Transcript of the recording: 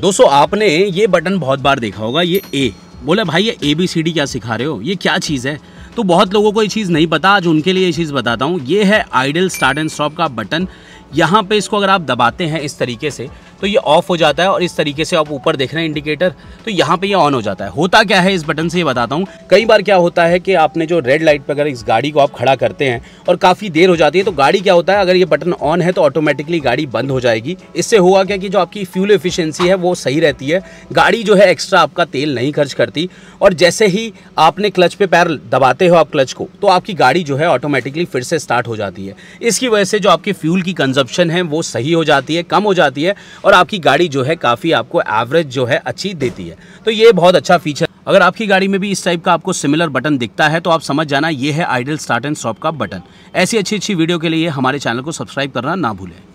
दोस्तों आपने ये बटन बहुत बार देखा होगा ये ए बोला भाई ये ए बी सी डी क्या सिखा रहे हो ये क्या चीज़ है तो बहुत लोगों को ये चीज़ नहीं पता आज उनके लिए ये चीज़ बताता हूँ ये है आइडल स्टार्ट एंड स्टॉप का बटन यहाँ पे इसको अगर आप दबाते हैं इस तरीके से तो ये ऑफ हो जाता है और इस तरीके से आप ऊपर देख रहे हैं इंडिकेटर तो यहाँ पे ये ऑन हो जाता है होता क्या है इस बटन से ये बताता हूँ कई बार क्या होता है कि आपने जो रेड लाइट पर अगर इस गाड़ी को आप खड़ा करते हैं और काफ़ी देर हो जाती है तो गाड़ी क्या होता है अगर ये बटन ऑन है तो ऑटोमेटिकली गाड़ी बंद हो जाएगी इससे हुआ क्या कि जो आपकी फ्यूल एफिशेंसी है वो सही रहती है गाड़ी जो है एक्स्ट्रा आपका तेल नहीं खर्च करती और जैसे ही आपने क्लच पर पैर दबाते हो आप क्लच को तो आपकी गाड़ी जो है ऑटोमेटिकली फिर से स्टार्ट हो जाती है इसकी वजह से जो आपकी फ्यूल की कंजम्पन कंजप्शन है वो सही हो जाती है कम हो जाती है और आपकी गाड़ी जो है काफ़ी आपको एवरेज जो है अच्छी देती है तो ये बहुत अच्छा फीचर अगर आपकी गाड़ी में भी इस टाइप का आपको सिमिलर बटन दिखता है तो आप समझ जाना ये है आइडल स्टार्ट एंड स्टॉप का बटन ऐसी अच्छी अच्छी वीडियो के लिए हमारे चैनल को सब्सक्राइब करना ना भूलें